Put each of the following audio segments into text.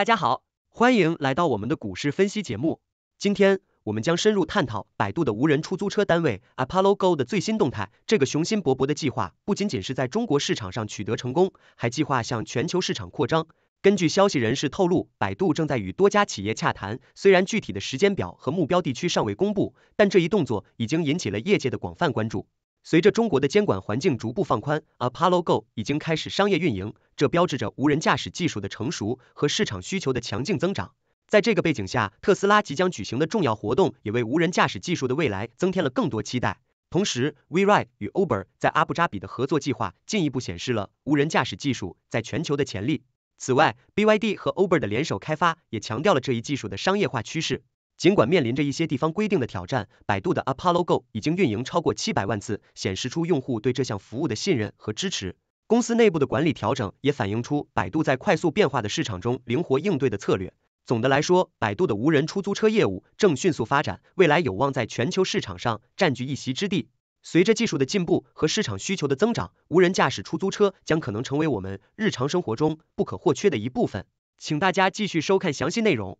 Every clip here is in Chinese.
大家好，欢迎来到我们的股市分析节目。今天，我们将深入探讨百度的无人出租车单位 Apollo Go 的最新动态。这个雄心勃勃的计划不仅仅是在中国市场上取得成功，还计划向全球市场扩张。根据消息人士透露，百度正在与多家企业洽谈，虽然具体的时间表和目标地区尚未公布，但这一动作已经引起了业界的广泛关注。随着中国的监管环境逐步放宽，Apollo Go 已经开始商业运营，这标志着无人驾驶技术的成熟和市场需求的强劲增长。在这个背景下，特斯拉即将举行的重要活动也为无人驾驶技术的未来增添了更多期待。同时 w r i d e 与 Uber 在阿布扎比的合作计划进一步显示了无人驾驶技术在全球的潜力。此外，BYD 和 Uber 的联手开发也强调了这一技术的商业化趋势。尽管面临着一些地方规定的挑战，百度的 Apollo Go 已经运营超过七百万次，显示出用户对这项服务的信任和支持。公司内部的管理调整也反映出百度在快速变化的市场中灵活应对的策略。总的来说，百度的无人出租车业务正迅速发展，未来有望在全球市场上占据一席之地。随着技术的进步和市场需求的增长，无人驾驶出租车将可能成为我们日常生活中不可或缺的一部分。请大家继续收看详细内容。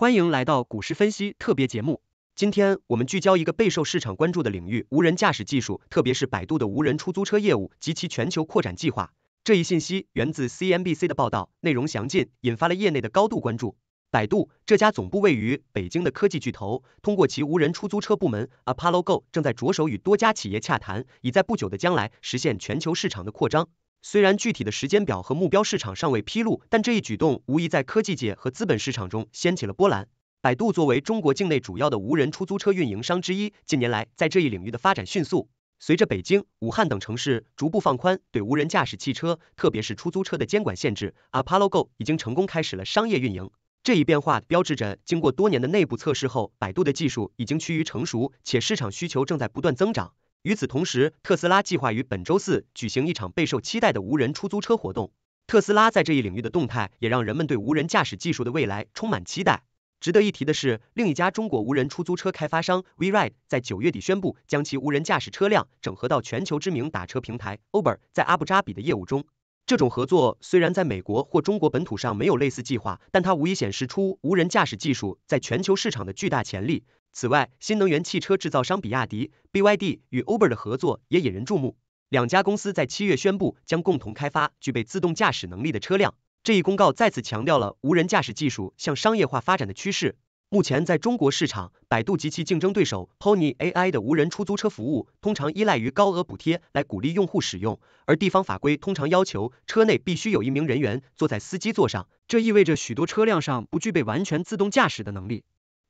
欢迎来到股市分析特别节目。今天我们聚焦一个备受市场关注的领域——无人驾驶技术，特别是百度的无人出租车业务及其全球扩展计划。这一信息源自 CNBC 的报道，内容详尽，引发了业内的高度关注。百度，这家总部位于北京的科技巨头，通过其无人出租车部门 Apollo Go，正在着手与多家企业洽谈，以在不久的将来实现全球市场的扩张。虽然具体的时间表和目标市场尚未披露，但这一举动无疑在科技界和资本市场中掀起了波澜。百度作为中国境内主要的无人出租车运营商之一，近年来在这一领域的发展迅速。随着北京、武汉等城市逐步放宽对无人驾驶汽车，特别是出租车的监管限制，Apollo Go 已经成功开始了商业运营。这一变化标志着经过多年的内部测试后，百度的技术已经趋于成熟，且市场需求正在不断增长。与此同时，特斯拉计划于本周四举行一场备受期待的无人出租车活动。特斯拉在这一领域的动态也让人们对无人驾驶技术的未来充满期待。值得一提的是，另一家中国无人出租车开发商 WeRide 在九月底宣布，将其无人驾驶车辆整合到全球知名打车平台 Uber 在阿布扎比的业务中。这种合作虽然在美国或中国本土上没有类似计划，但它无疑显示出无人驾驶技术在全球市场的巨大潜力。此外，新能源汽车制造商比亚迪 （BYD） 与 Uber 的合作也引人注目。两家公司在七月宣布将共同开发具备自动驾驶能力的车辆。这一公告再次强调了无人驾驶技术向商业化发展的趋势。目前，在中国市场，百度及其竞争对手 Pony AI 的无人出租车服务通常依赖于高额补贴来鼓励用户使用，而地方法规通常要求车内必须有一名人员坐在司机座上，这意味着许多车辆上不具备完全自动驾驶的能力。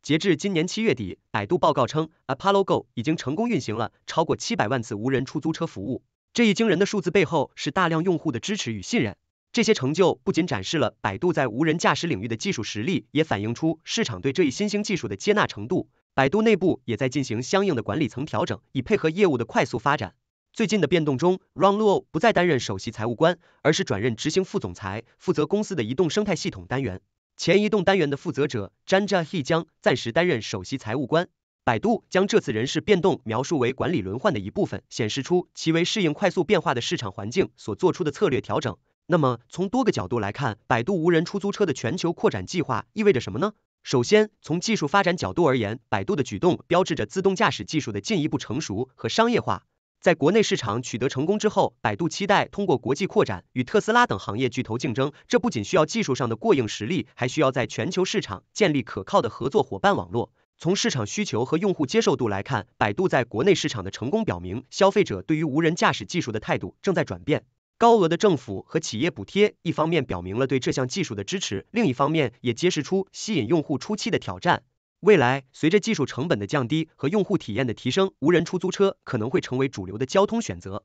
截至今年七月底，百度报告称，Apollo Go 已经成功运行了超过七百万次无人出租车服务。这一惊人的数字背后是大量用户的支持与信任。这些成就不仅展示了百度在无人驾驶领域的技术实力，也反映出市场对这一新兴技术的接纳程度。百度内部也在进行相应的管理层调整，以配合业务的快速发展。最近的变动中，Run Luo 不再担任首席财务官，而是转任执行副总裁，负责公司的移动生态系统单元。前移动单元的负责者詹扎希将暂时担任首席财务官。百度将这次人事变动描述为管理轮换的一部分，显示出其为适应快速变化的市场环境所做出的策略调整。那么，从多个角度来看，百度无人出租车的全球扩展计划意味着什么呢？首先，从技术发展角度而言，百度的举动标志着自动驾驶技术的进一步成熟和商业化。在国内市场取得成功之后，百度期待通过国际扩展与特斯拉等行业巨头竞争。这不仅需要技术上的过硬实力，还需要在全球市场建立可靠的合作伙伴网络。从市场需求和用户接受度来看，百度在国内市场的成功表明，消费者对于无人驾驶技术的态度正在转变。高额的政府和企业补贴，一方面表明了对这项技术的支持，另一方面也揭示出吸引用户初期的挑战。未来，随着技术成本的降低和用户体验的提升，无人出租车可能会成为主流的交通选择。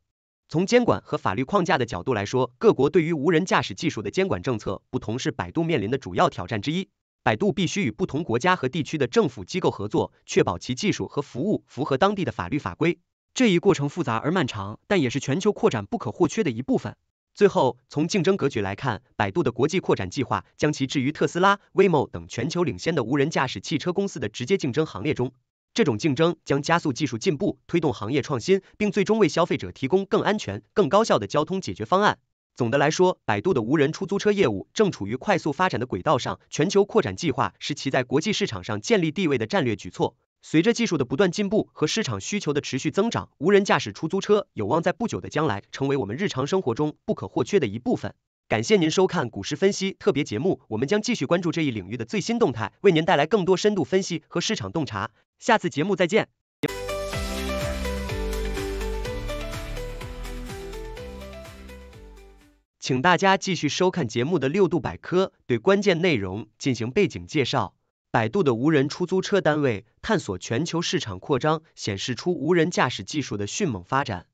从监管和法律框架的角度来说，各国对于无人驾驶技术的监管政策不同，是百度面临的主要挑战之一。百度必须与不同国家和地区的政府机构合作，确保其技术和服务符合当地的法律法规。这一过程复杂而漫长，但也是全球扩展不可或缺的一部分。最后，从竞争格局来看，百度的国际扩展计划将其置于特斯拉、Waymo 等全球领先的无人驾驶汽车公司的直接竞争行列中。这种竞争将加速技术进步，推动行业创新，并最终为消费者提供更安全、更高效的交通解决方案。总的来说，百度的无人出租车业务正处于快速发展的轨道上，全球扩展计划是其在国际市场上建立地位的战略举措。随着技术的不断进步和市场需求的持续增长，无人驾驶出租车有望在不久的将来成为我们日常生活中不可或缺的一部分。感谢您收看股市分析特别节目，我们将继续关注这一领域的最新动态，为您带来更多深度分析和市场洞察。下次节目再见。请大家继续收看节目的六度百科，对关键内容进行背景介绍。百度的无人出租车单位探索全球市场扩张，显示出无人驾驶技术的迅猛发展。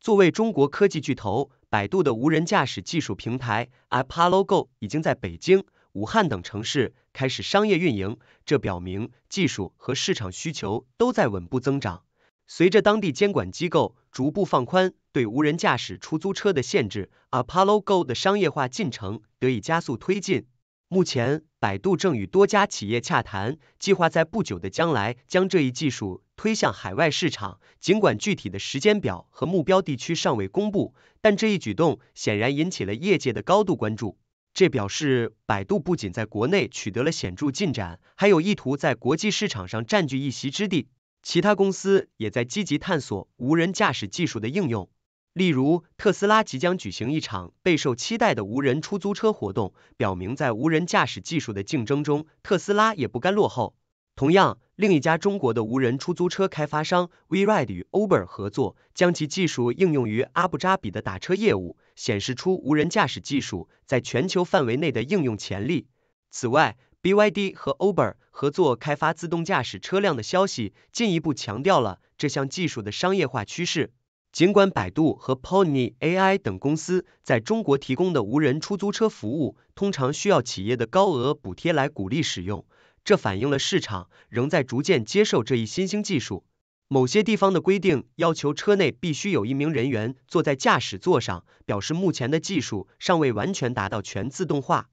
作为中国科技巨头，百度的无人驾驶技术平台 Apollo Go 已经在北京、武汉等城市开始商业运营，这表明技术和市场需求都在稳步增长。随着当地监管机构逐步放宽对无人驾驶出租车的限制，Apollo Go 的商业化进程得以加速推进。目前，百度正与多家企业洽谈，计划在不久的将来将这一技术推向海外市场。尽管具体的时间表和目标地区尚未公布，但这一举动显然引起了业界的高度关注。这表示，百度不仅在国内取得了显著进展，还有意图在国际市场上占据一席之地。其他公司也在积极探索无人驾驶技术的应用。例如，特斯拉即将举行一场备受期待的无人出租车活动，表明在无人驾驶技术的竞争中，特斯拉也不甘落后。同样，另一家中国的无人出租车开发商 WeRide 与 Uber 合作，将其技术应用于阿布扎比的打车业务，显示出无人驾驶技术在全球范围内的应用潜力。此外，BYD 和 Uber 合作开发自动驾驶车辆的消息，进一步强调了这项技术的商业化趋势。尽管百度和 Pony AI 等公司在中国提供的无人出租车服务通常需要企业的高额补贴来鼓励使用，这反映了市场仍在逐渐接受这一新兴技术。某些地方的规定要求车内必须有一名人员坐在驾驶座上，表示目前的技术尚未完全达到全自动化。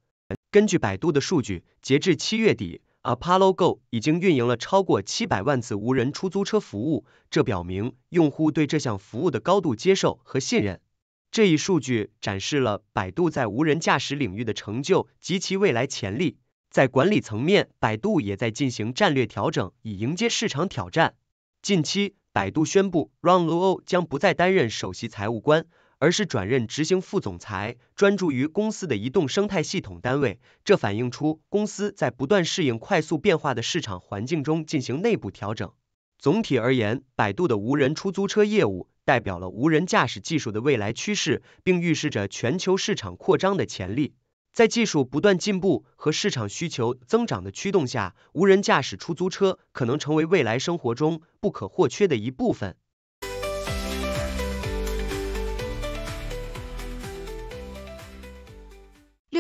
根据百度的数据，截至七月底。Apollo Go 已经运营了超过七百万次无人出租车服务，这表明用户对这项服务的高度接受和信任。这一数据展示了百度在无人驾驶领域的成就及其未来潜力。在管理层面，百度也在进行战略调整，以迎接市场挑战。近期，百度宣布，Run Luo 将不再担任首席财务官。而是转任执行副总裁，专注于公司的移动生态系统单位。这反映出公司在不断适应快速变化的市场环境中进行内部调整。总体而言，百度的无人出租车业务代表了无人驾驶技术的未来趋势，并预示着全球市场扩张的潜力。在技术不断进步和市场需求增长的驱动下，无人驾驶出租车可能成为未来生活中不可或缺的一部分。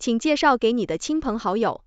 请介绍给你的亲朋好友。